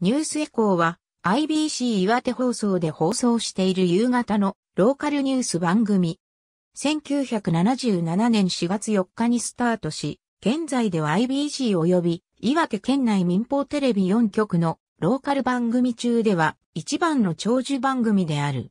ニュースエコーは IBC 岩手放送で放送している夕方のローカルニュース番組。1977年4月4日にスタートし、現在では IBC 及び岩手県内民放テレビ4局のローカル番組中では一番の長寿番組である。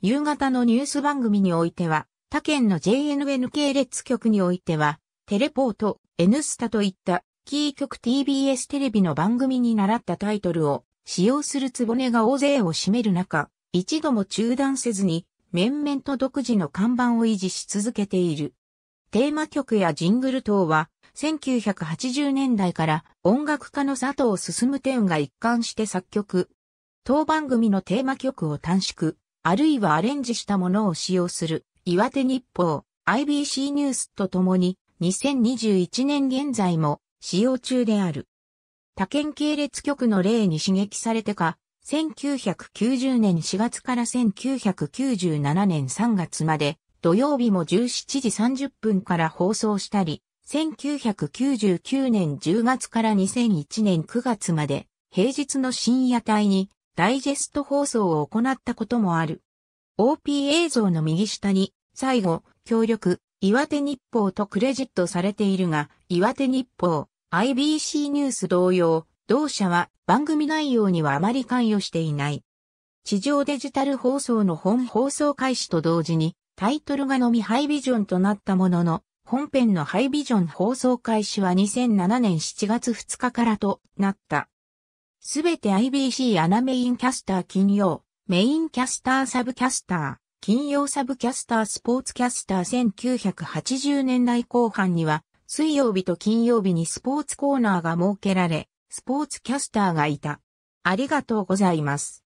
夕方のニュース番組においては、他県の JNN 系列局においては、テレポート、N スタといったキー局 TBS テレビの番組に習ったタイトルを使用するつぼねが大勢を占める中、一度も中断せずに、面々と独自の看板を維持し続けている。テーマ曲やジングル等は、1980年代から音楽家の佐藤進点が一貫して作曲。当番組のテーマ曲を短縮、あるいはアレンジしたものを使用する、岩手日報、IBC ニュースとともに、2021年現在も使用中である。他県系列局の例に刺激されてか、1990年4月から1997年3月まで土曜日も17時30分から放送したり、1999年10月から2001年9月まで平日の深夜帯にダイジェスト放送を行ったこともある。OP 映像の右下に最後、協力、岩手日報とクレジットされているが、岩手日報、IBC ニュース同様、同社は番組内容にはあまり関与していない。地上デジタル放送の本放送開始と同時に、タイトルがのみハイビジョンとなったものの、本編のハイビジョン放送開始は2007年7月2日からとなった。すべて IBC アナメインキャスター金曜、メインキャスターサブキャスター、金曜サブキャスタースポーツキャスター1980年代後半には水曜日と金曜日にスポーツコーナーが設けられ、スポーツキャスターがいた。ありがとうございます。